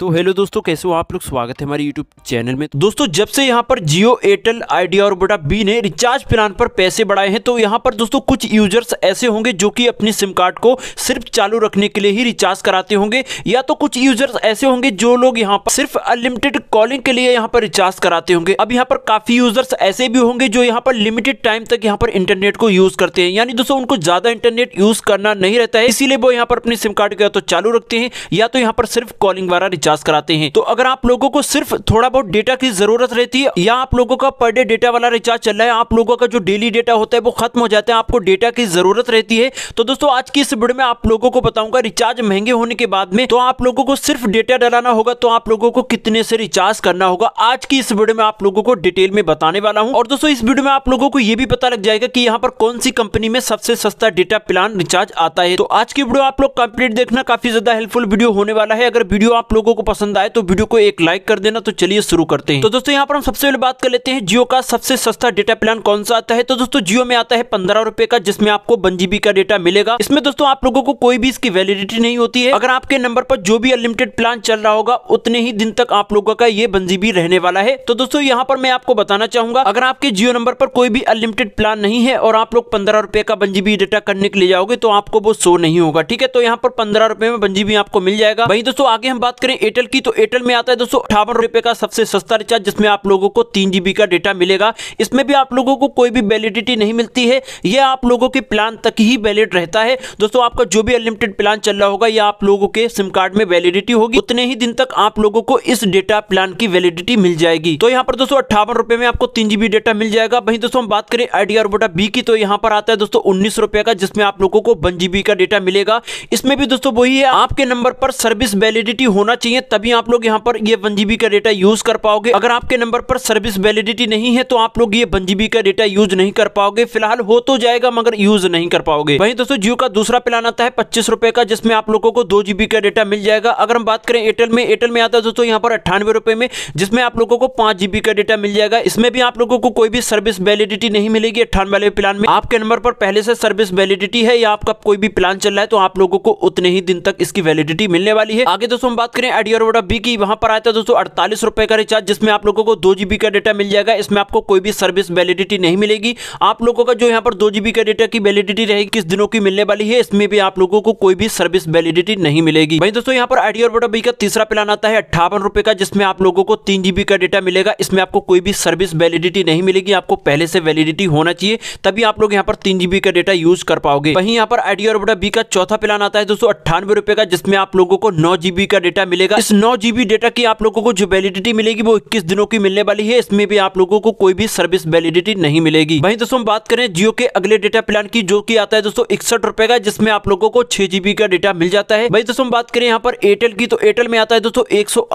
तो हेलो दोस्तों कैसे हो आप लोग स्वागत है हमारे यूट्यूब चैनल में दोस्तों जब से यहाँ पर जियो एयरटेल आइडिया और बोडा बी ने रिचार्ज प्लान पर पैसे बढ़ाए हैं तो यहाँ पर दोस्तों कुछ यूजर्स ऐसे होंगे जो कि अपने सिम कार्ड को सिर्फ चालू रखने के लिए ही रिचार्ज कराते होंगे या तो कुछ यूजर्स ऐसे होंगे जो लोग यहाँ पर सिर्फ अनलिमिटेड कॉलिंग के लिए यहाँ पर रिचार्ज कराते होंगे अब यहाँ पर काफी यूजर्स ऐसे भी होंगे जो यहाँ पर लिमिटेड टाइम तक यहाँ पर इंटरनेट को यूज करते हैं यानी दोस्तों उनको ज्यादा इंटरनेट यूज करना नहीं रहता है इसीलिए वो यहाँ पर अपने सिम कार्ड को या तो चालू रखते हैं या तो यहाँ पर सिर्फ कॉलिंग वाला रिचार्ज रिचार्ज कराते हैं तो अगर आप लोगों को सिर्फ थोड़ा बहुत डेटा की जरूरत रहती है या आप लोगों का पर डे डेटा वाला रिचार्ज चल रहा है आप लोगों का जो डेली डेटा होता है वो खत्म हो जाता है आपको डेटा की जरूरत रहती है तो दोस्तों आज की इस वीडियो में आप लोगों को बताऊंगा रिचार्ज महंगे होने के बाद में तो आप लोगों को सिर्फ डेटा डलाना होगा तो आप लोगों को कितने से रिचार्ज करना होगा आज की इस वीडियो में आप लोगों को डिटेल में बताने वाला हूँ और दोस्तों इस वीडियो में आप लोगों को ये भी पता लग जाएगा की यहाँ पर कौन सी कंपनी में सबसे सस्ता डेटा प्लान रिचार्ज आता है तो आज की वीडियो आप लोग कंप्लीट देखना काफी ज्यादा हेल्पफुल वीडियो होने वाला है अगर वीडियो आप लोगों को को पसंद आए तो वीडियो को एक लाइक कर देना तो चलिए शुरू करते हैं तो दोस्तों यहाँ पर हम सबसे पहले बात कर लेते हैं जियो का सबसे सस्ता डेटा प्लान कौन सा आता है तो दोस्तों जियो में आता है पंद्रह रुपए का जिसमें आपको वन जीबी का डेटा मिलेगा इसमें दोस्तों आप लोगों को कोई भी इसकी वैलिडिटी नहीं होती है अगर आपके नंबर पर जो भी अनलिमिटेड प्लान चल रहा होगा उतने ही दिन तक आप लोगों का ये वन जीबी रहने वाला है तो दोस्तों यहाँ पर मैं आपको बताना चाहूंगा अगर आपके जियो नंबर पर कोई भी अनलिमिटेड प्लान नहीं है और आप लोग पंद्रह रुपए का वन जीबी डेटा करने के लिए जाओगे तो आपको वो शो नहीं होगा ठीक है तो यहाँ पर पंद्रह रुपए में वन जीबी आपको मिल जाएगा वही दोस्तों आगे हम बात करें एयरटेल की तो एयरटेल में आता है दोस्तों अठावन रुपए का सबसे सस्ता रिचार्ज जिसमें आप लोगों को तीन जीबी का डेटा मिलेगा इसमें भी आप लोगों को कोई भी वैलिडिटी नहीं मिलती है यह आप लोगों के प्लान तक ही वैलिड रहता है दोस्तों आपका जो भी अनलिमिटेड प्लान चल रहा होगा यह आप लोगों के सिम कार्ड में वैलिडिटी होगी उतने ही दिन तक आप लोगों को इस डेटा प्लान की वैलिडिटी मिल जाएगी तो यहाँ पर दोस्तों अट्ठावन रुपए में आपको तीन जीबी डेटा मिल जाएगा वही दोस्तों हम बात करें आइडिया रोबोटा बी की तो यहाँ पर आता है दोस्तों उन्नीस रुपए का जिसमें आप लोगों को वन जीबी का डेटा मिलेगा इसमें भी दोस्तों वही है आपके नंबर पर सर्विस वैलिडिटी होना चाहिए चाहिए तभी आप लोग यहाँ पर ये वन का डेटा यूज कर पाओगे अगर आपके नंबर पर सर्विस वैलिडिटी नहीं है तो आप लोग ये वन का डेटा यूज नहीं कर पाओगे फिलहाल हो तो जाएगा मगर यूज नहीं कर पाओगे वही दोस्तों जियो का दूसरा प्लान आता है पच्चीस का जिसमें आप लोगों को दो का डेटा मिल जाएगा अगर हम बात करें एयरटेल में एयरटेल में आता है दोस्तों यहाँ पर अट्ठानवे में जिसमें आप लोगों को पांच का डेटा मिल जाएगा इसमें भी आप लोगों को कोई भी सर्विस वैलिडिटी नहीं मिलेगी अट्ठानवे प्लान में आपके नंबर पर पहले से सर्विस वैलिडिटी है या आपका कोई भी प्लान चल रहा है तो आप लोगों को उतने ही दिन तक इसकी वैलिडिटी मिलने वाली है आगे दोस्तों हम बात करें आइडिया वोडा बी की वहां पर आता है दोस्तों अड़तालीस रुपए का रिचार्ज जिसमें आप लोगों को दो जीबी का डेटा मिल जाएगा इसमें आपको कोई भी सर्विस वैलिडिटी नहीं मिलेगी आप लोगों का जो यहाँ पर दो जीबी का डेटा की वैलिडिटी रहेगी किस दिनों की मिलने वाली है इसमें भी आप लोगों को कोई भी सर्विस वैलिडिटी नहीं मिलेगी वही दोस्तों यहाँ पर आइडिया वोडा बी का तीसरा प्लान आता है अट्ठावन रुपये का जिसमें आप लोगों को तीन जीबी का डेटा मिलेगा इसमें आपको कोई भी सर्विस वैलिडिटी नहीं मिलेगी आपको पहले से वैलिडिटी होना चाहिए तभी आप लोग यहाँ पर तीन जीबी का डेटा यूज कर पाओगे वहीं यहाँ पर आइडिया वोडा बी का चौथा प्लान आता है दोस्तों अट्ठानवे रुपए का जिसमें आप लोगों को नौ जीबी का डेटा मिलेगा रखिएगा इस नौ जीबी डेटा की आप लोगों को जो वैलिडिटी मिलेगी वो इक्कीस दिनों की मिलने वाली है इसमें भी आप लोगों को कोई भी सर्विस वैलिडिटी नहीं मिलेगी वहीं दोस्तों हम बात करें जियो के अगले डेटा प्लान की जो की आता है दोस्तों इकसठ रुपए का जिसमें आप लोगों को छह जीबी का डेटा मिल जाता है वही दोस्तों हम बात करें यहाँ पर एयरटेल की तो एयरटेल में आता है दोस्तों एक सौ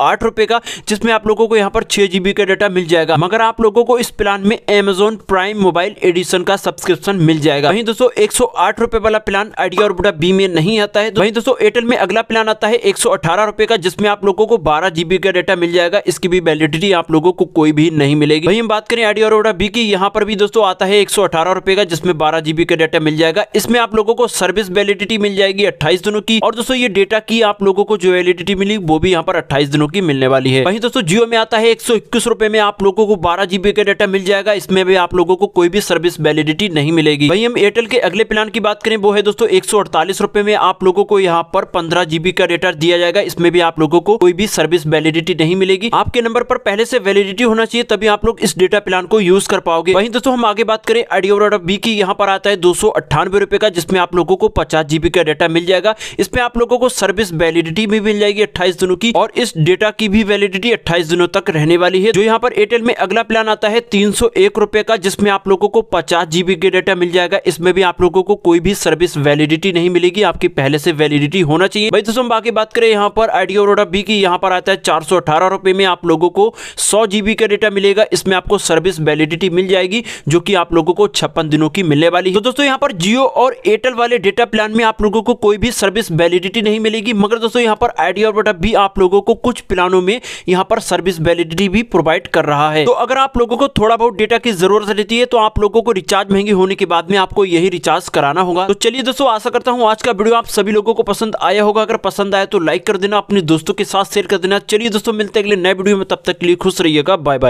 का जिसमें आप लोगों को यहाँ पर छह जीबी का डेटा मिल जाएगा मगर आप लोगों को इस प्लान में एमेजोन प्राइम मोबाइल एडिशन का सब्सक्रिप्शन मिल जाएगा वही दोस्तों एक सौ वाला प्लान आइडिया और बुढ़ा बी में नहीं आता है वही दोस्तों एयरटेल में अगला प्लान आता है एक रुपए का जिसमें इसमें आप लोगों को बारह जीबी का डेटा मिल जाएगा इसकी भी वैलिडिटी आप लोगों को कोई भी नहीं मिलेगी वही हम बात करें आइडिया रोडा बी की यहाँ पर भी दोस्तों आता है एक सौ का जिसमें बारह जीबी का डाटा मिल जाएगा इसमें आप लोगों को सर्विस वैलिडिटी मिल जाएगी अट्ठाईस दिनों की और दोस्तों ये डेटा की आप लोगों को जो वैलिडिटी मिली वो भी यहाँ पर अट्ठाईस दिनों की मिलने वाली है वही दोस्तों जियो में आता है एक रुपए में आप लोगों को बारह जीबी का डेटा मिल जाएगा इसमें भी आप लोगों को कोई भी सर्विस वैलिडिटी नहीं मिलेगी वही हम एयरटेल के अगले प्लान की बात करें वो है दोस्तों एक रुपए में आप लोगों को यहाँ पर पंद्रह जीबी का डेटा दिया जाएगा इसमें भी आप लोगों लोगों को कोई भी सर्विस वैलिडिटी नहीं मिलेगी आपके नंबर पर पहले से वैलिडिटी होना चाहिए तभी आप लोग इस डेटा प्लान को यूज कर पाओगे वहीं दोस्तों हम आगे बात करें आइडियो बी की यहाँ पर आता है दो सौ का जिसमें आप लोगों को पचास जीबी का डेटा मिल जाएगा इसमें आप लोगों को सर्विस वैलिडिटी भी मिल जाएगी अट्ठाईस दिनों की और इस डेटा की भी वैलिडिटी अट्ठाईस दिनों तक रहने वाली है जो यहाँ पर एयरटेल में अगला प्लान आता है तीन का जिसमें आप लोगों को पचास जीबी का डेटा मिल जाएगा इसमें भी आप लोगों को कोई भी सर्विस वैलिडिटी नहीं मिलेगी आपकी पहले से वैलिडिटी होना चाहिए भाई दोस्तों बाकी बात करें यहाँ पर आइडिया बी की यहाँ पर आता है चार सौ में आप लोगों को सौ जी का डेटा मिलेगा इसमें आपको सर्विस वैलिडिटी मिल जाएगी जो कि आप लोगों को छप्पन दिनों की मिलने वाली है तो दोस्तों यहाँ पर जियो और एयरटेल वाले डेटा प्लान में आप लोगों को कोई भी सर्विस वैलिडिटी नहीं मिलेगी मगर दोस्तों यहाँ पर आइडिया और भी आप लोगों को कुछ प्लानों में यहाँ पर सर्विस वैलिडिटी भी प्रोवाइड कर रहा है तो अगर आप लोगों को थोड़ा बहुत डेटा की जरूरत रहती है तो आप लोगों को रिचार्ज महंगी होने के बाद में आपको यही रिचार्ज कराना होगा तो चलिए दोस्तों आशा करता हूँ आज का वीडियो आप सभी लोगों को पसंद आया होगा अगर पसंद आया तो लाइक कर देना अपने दोस्तों दोस्तों के साथ शेयर कर देना चलिए दोस्तों मिलते हैं अगले नए वीडियो में तब तक के लिए खुश रहिएगा बाय बाय